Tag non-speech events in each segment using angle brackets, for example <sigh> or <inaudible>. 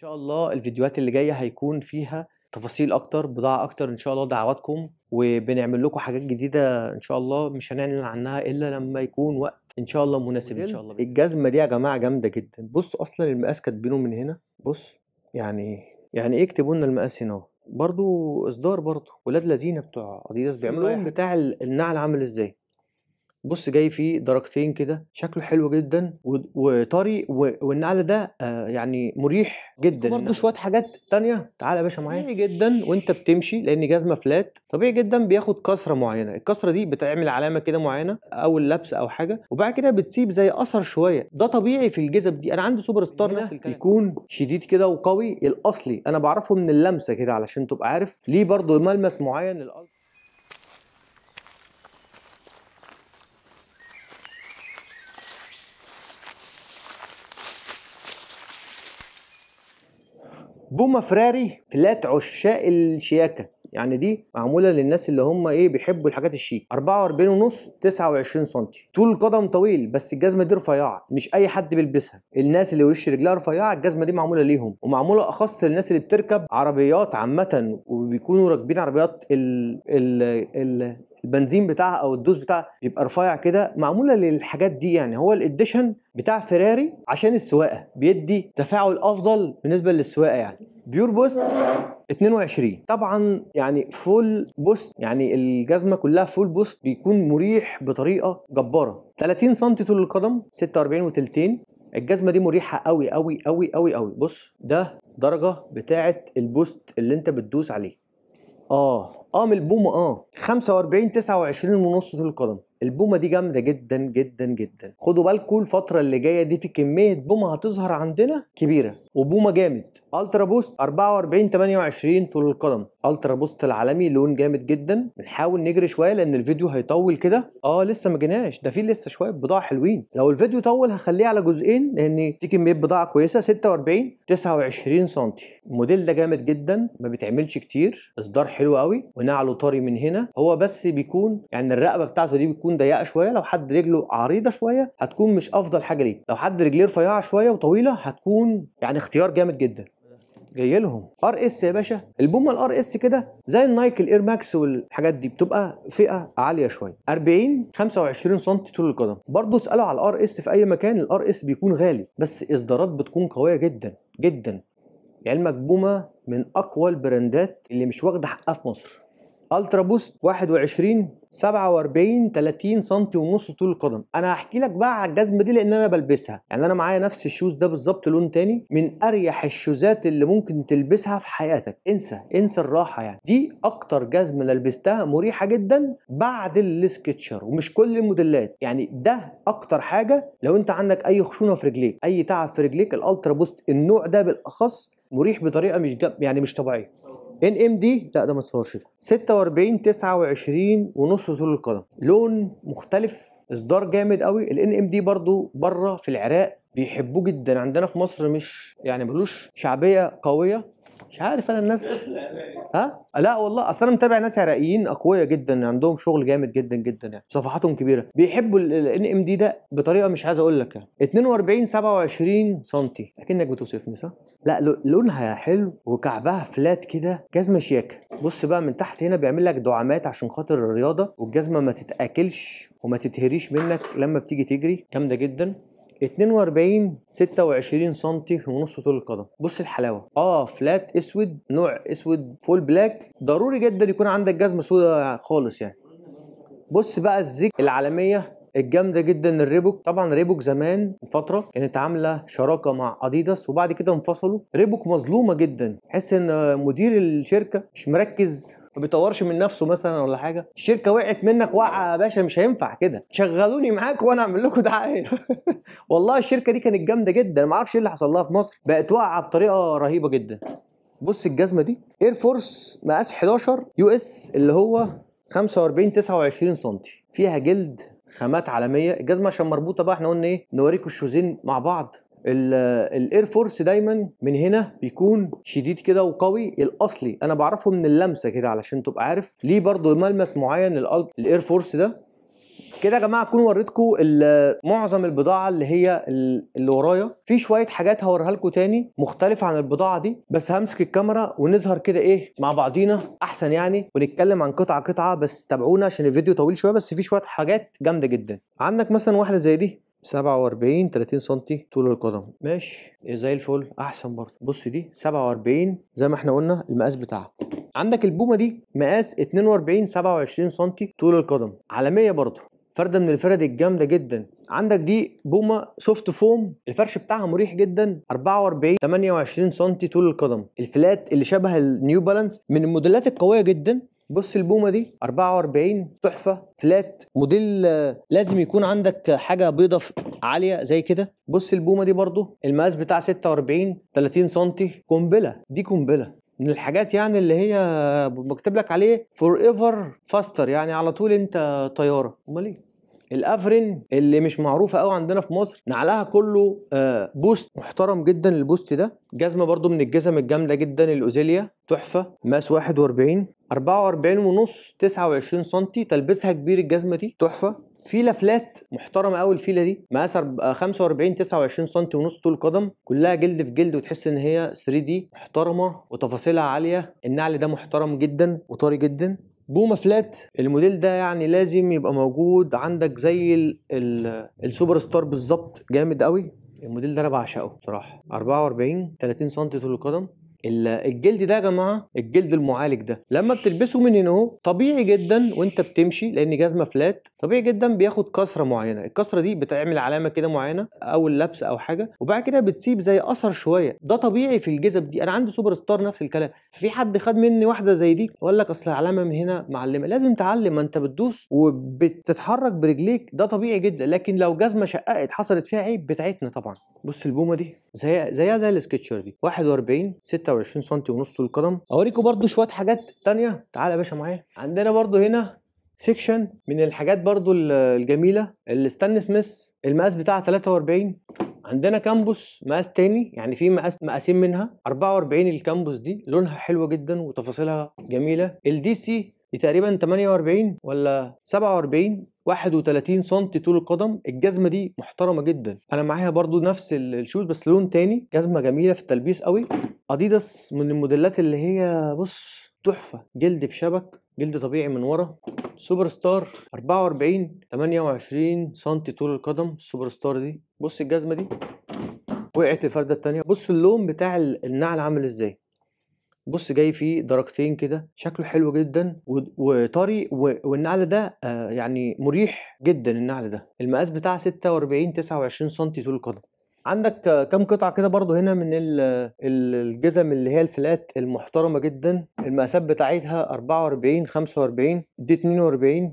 شاء الله الفيديوهات اللي جايه هيكون فيها تفاصيل اكتر بضاعه اكتر ان شاء الله دعواتكم وبنعمل لكم حاجات جديده ان شاء الله مش هنعلن عنها الا لما يكون وقت ان شاء الله مناسب ان شاء الله الجزمه دي يا جماعه جامده جدا بص اصلا المقاس كاتبينه من هنا بص يعني يعني ايه اكتبوا لنا المقاس هنا برضو اصدار برضو ولاد لذينه بتوع اديداس بيعملوا بتاع النعل عامل ازاي بص جاي فيه درجتين كده شكله حلو جدا وطري والنعل ده آه، يعني مريح جدا برضه يعني. شويه حاجات تانية تعالى يا باشا معايا طبيعي جدا وانت بتمشي لان جزمه فلات طبيعي جدا بياخد كسره معينه الكسره دي بتعمل علامه كده معينه او اللبس او حاجه وبعد كده بتسيب زي اثر شويه ده طبيعي في الجزم دي انا عندي سوبر ستار نفس بيكون شديد كده وقوي الاصلي انا بعرفه من اللمسه كده علشان تبقى عارف ليه برضه ملمس معين للأرض بوما فراري فلات عشاق الشياكه يعني دي معموله للناس اللي هم ايه بيحبوا الحاجات الشيك 44 ونص 29 سم طول القدم طويل بس الجزمه دي رفيعه مش اي حد بيلبسها الناس اللي وش رجلها رفيعه الجزمه دي معموله ليهم ومعموله اخص للناس اللي بتركب عربيات عامه وبيكونوا راكبين عربيات ال ال ال البنزين بتاعها او الدوز بتاعها بيبقى رفيع كده معموله للحاجات دي يعني هو الاديشن بتاع فيراري عشان السواقه بيدي تفاعل افضل بالنسبه للسواقه يعني بيور بوست 22 طبعا يعني فول بوست يعني الجزمه كلها فول بوست بيكون مريح بطريقه جباره 30 سم طول القدم 46 وثلثين الجزمه دي مريحه قوي قوي قوي قوي قوي بص ده درجه بتاعه البوست اللي انت بتدوس عليه اه اه من البومه اه 45 29 ونص طول القدم البومه دي جامده جدا جدا جدا خدوا بالكم الفتره اللي جايه دي في كميه بومه هتظهر عندنا كبيره وبومه جامد الترا بوست 44 28 طول القدم الترا بوست العالمي لون جامد جدا بنحاول نجري شويه لان الفيديو هيطول كده اه لسه ما جيناش ده في لسه شويه بضاعه حلوين لو الفيديو طول هخليه على جزئين لان في كميه بضاعه كويسه 46 29 سم الموديل ده جامد جدا ما بيتعملش كتير اصدار حلو قوي ونعله طري من هنا هو بس بيكون يعني الرقبه بتاعته دي بتكون ضيقه شويه لو حد رجله عريضه شويه هتكون مش افضل حاجه ليه لو حد رجليه رفيعه شويه وطويله هتكون يعني اختيار جامد جدا جاي لهم ار اس يا باشا البومه الار اس كده زي النايك الاير ماكس والحاجات دي بتبقى فئه عاليه شويه 40 25 سم طول القدم برضه اسالوا على الار اس في اي مكان الار اس بيكون غالي بس اصدارات بتكون قويه جدا جدا علمك يعني بومه من اقوى البراندات اللي مش واخده حقها في مصر الترا بوست 21 47 30 سم ونص طول القدم انا هحكي لك بقى على الجزمه دي لان انا بلبسها يعني انا معايا نفس الشوز ده بالظبط لون تاني من اريح الشوزات اللي ممكن تلبسها في حياتك انسى انسى الراحه يعني دي اكتر جزمه انا لبستها مريحه جدا بعد السكتشر ومش كل الموديلات يعني ده اكتر حاجه لو انت عندك اي خشونه في رجليك اي تعب في رجليك الالترا بوست النوع ده بالاخص مريح بطريقه مش جب يعني مش طبيعيه ان ام دي لا ده ما تصورش ده 46 29 ونص طول القدم لون مختلف اصدار جامد قوي الان ام دي برضو بره في العراق بيحبوه جدا عندنا في مصر مش يعني ملوش شعبيه قويه مش عارف انا الناس <laughs> ها لا والله اصل انا متابع ناس عراقيين اقوياء جدا عندهم شغل جامد جدا جدا يعني صفحاتهم كبيره بيحبوا الان ام دي ده بطريقه مش عايز اقول لك يعني 42 27 سم اكنك بتوصفني صح لا لونها حلو وكعبها فلات كده جزمه شياكه بص بقى من تحت هنا بيعمل لك دعامات عشان خاطر الرياضه والجزمه ما تتاكلش وما تتهريش منك لما بتيجي تجري جامده جدا 42 26 سم ونص طول القدم بص الحلاوه اه فلات اسود نوع اسود فول بلاك ضروري جدا يكون عندك جزمه سودا خالص يعني بص بقى الزيك العالميه الجامده جدا الريبوك طبعا ريبوك زمان فتره كانت عامله شراكه مع اديداس وبعد كده انفصلوا ريبوك مظلومه جدا تحس ان مدير الشركه مش مركز ما بيطورش من نفسه مثلا ولا حاجه الشركه وقعت منك وقعه يا باشا مش هينفع كده شغلوني معاك وانا اعمل لكم دعايه <laughs> والله الشركه دي كانت جامده جدا ما اعرفش ايه اللي حصل لها في مصر بقت واقعه بطريقه رهيبه جدا بص الجزمه دي اير فورس مقاس 11 يو اس اللي هو 45 29 سم فيها جلد خامات عالميه الجزمه عشان مربوطه بقى احنا قلنا ايه نوريكم الشوزين مع بعض الاير فورس دايما من هنا بيكون شديد كده وقوي الاصلي انا بعرفه من اللمسه كده علشان تبقى عارف ليه برضو ملمس معين الاير فورس ده كده يا جماعه اكون وريتكم معظم البضاعه اللي هي اللي ورايا في شويه حاجات هوريها لكم تاني مختلفه عن البضاعه دي بس همسك الكاميرا ونظهر كده ايه مع بعضينا احسن يعني ونتكلم عن قطعه قطعه بس تابعونا عشان الفيديو طويل شويه بس في شويه حاجات جامده جدا عندك مثلا واحده زي دي 47 30 سم طول القدم ماشي إيه، زي الفل احسن برضه بص دي 47 زي ما احنا قلنا المقاس بتاعها عندك البومه دي مقاس 42 27 سم طول القدم عالميه برضه فرده من الفرد الجامده جدا عندك دي بومه سوفت فوم الفرش بتاعها مريح جدا 44 28 سم طول القدم الفلات اللي شبه النيو بالانس من الموديلات القويه جدا بص البومه دي 44 تحفه فلات موديل آه، لازم يكون عندك حاجه بيضه عاليه زي كده بص البومه دي برضو المقاس بتاع 46 30 سم قنبله دي قنبله من الحاجات يعني اللي هي بكتب لك عليه فور ايفر فاستر يعني على طول انت طياره امال ايه الافرين اللي مش معروفه قوي عندنا في مصر نعلها كله آه، بوست محترم جدا البوست ده جزمه برده من الجزم الجامده جدا الاوزيليا تحفه ماس 41 44 ونص 29 سم تلبسها كبير الجزمه دي تحفه في لفلات محترمه قوي الفيله دي مقاس 45 29 سم ونص طول قدم كلها جلد في جلد وتحس ان هي 3 دي محترمه وتفاصيلها عاليه النعل ده محترم جدا وطري جدا بومه فلات الموديل ده يعني لازم يبقى موجود عندك زي السوبر ستار بالظبط جامد قوي الموديل ده انا بعشقه بصراحه 44 30 سم طول القدم الجلد ده يا جماعه الجلد المعالج ده لما بتلبسه من هنا اهو طبيعي جدا وانت بتمشي لان جزمه فلات طبيعي جدا بياخد كسره معينه الكسره دي بتعمل علامه كده معينه او اللبس او حاجه وبعد كده بتسيب زي اثر شويه ده طبيعي في الجزم دي انا عندي سوبر ستار نفس الكلام في حد خد مني واحده زي دي وقال لك اصل علامه من هنا معلمه لازم تعلم ما انت بتدوس وبتتحرك برجليك ده طبيعي جدا لكن لو جزمه شققت حصلت فيها عيب إيه؟ بتاعتنا طبعا بص البومه دي زي زيها زي السكتشر دي 41 6 26 سم ونص طول القدم اوريكم برده شويه حاجات ثانيه تعالى يا باشا معايا عندنا برده هنا سيكشن من الحاجات برده الجميله الستان سميث المقاس بتاعها 43 عندنا كامبوس مقاس تاني يعني في مقاس مقاسين منها 44 الكامبوس دي لونها حلوه جدا وتفاصيلها جميله الدي سي دي تقريبا 48 ولا 47 31 سم طول القدم الجزمه دي محترمه جدا انا معايا برضو نفس الشوز بس لون تاني جزمه جميله في التلبيس قوي اديداس من الموديلات اللي هي بص تحفه جلد في شبك جلد طبيعي من ورا سوبر ستار 44 28 سم طول القدم السوبر ستار دي بص الجزمه دي وقعت الفرده الثانيه بص اللون بتاع النعل عامل ازاي بص جاي فيه درجتين كده شكله حلو جدا وطري والنعل ده آه، يعني مريح جدا النعل ده المقاس بتاع 46 29 سم طول القدم عندك كام قطعه كده برضو هنا من الجزم اللي هي الفلات المحترمه جدا المقاسات بتاعتها 44 45 دي 42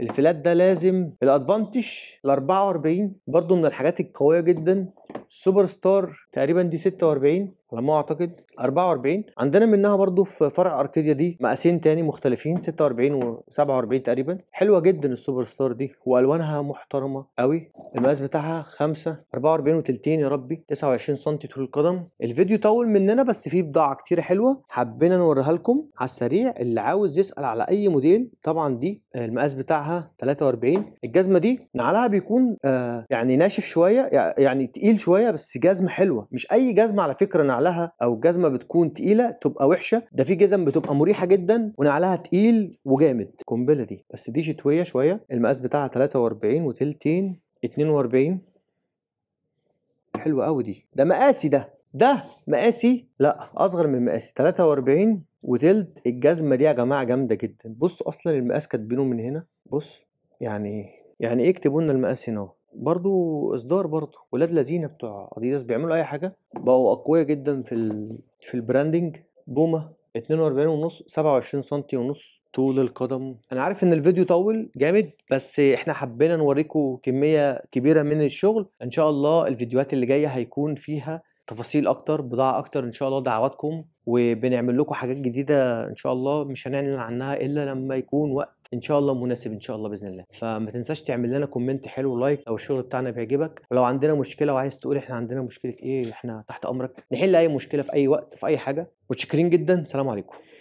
الفلات ده لازم الادفانتج ال 44 برضو من الحاجات القويه جدا سوبر ستار تقريبا دي 46 على ما اعتقد 44 عندنا منها برضو في فرع اركيديا دي مقاسين تاني مختلفين 46 و47 تقريبا حلوه جدا السوبر ستار دي والوانها محترمه قوي المقاس بتاعها 5 44 30 يا ربي 29 سم طول القدم الفيديو طول مننا بس فيه بضاعه كتير حلوه حبينا نوريها لكم على السريع اللي عاوز يسال على اي موديل طبعا دي المقاس بتاعها 43 الجزمه دي نعلها بيكون آه يعني ناشف شويه يعني تقيل شويه بس جزمه حلوه مش اي جزمه على فكره نعلها او جزمه بتكون تقيله تبقى وحشه ده في جزم بتبقى مريحه جدا ونعلها تقيل وجامد القنبله دي بس دي شتويه شويه المقاس بتاعها 43 وتلتين 42 حلوه قوي دي ده مقاسي ده ده مقاسي لا اصغر من مقاسي 43 وتلت الجزمه دي يا جماعه جامده جدا بص اصلا المقاس كاتبينه من هنا بص يعني يعني ايه يكتبوا لنا المقاس هنا اهو برضو اصدار برضو ولاد لذينه بتوع اديداس بيعملوا اي حاجه بقوا اقوياء جدا في ال... في البراندنج بوما 42 ونص 27 سم ونص طول القدم انا عارف ان الفيديو طول جامد بس احنا حبينا نوريكم كميه كبيره من الشغل ان شاء الله الفيديوهات اللي جايه هيكون فيها تفاصيل اكتر بضاعه اكتر ان شاء الله دعواتكم وبنعمل لكم حاجات جديده ان شاء الله مش هنعلن عنها الا لما يكون وقت ان شاء الله مناسب ان شاء الله باذن الله فما تنساش تعمل لنا كومنت حلو لايك لو الشغل بتاعنا بيعجبك ولو عندنا مشكله وعايز تقول احنا عندنا مشكله ايه احنا تحت امرك نحل اي مشكله في اي وقت في اي حاجه متشكرين جدا سلام عليكم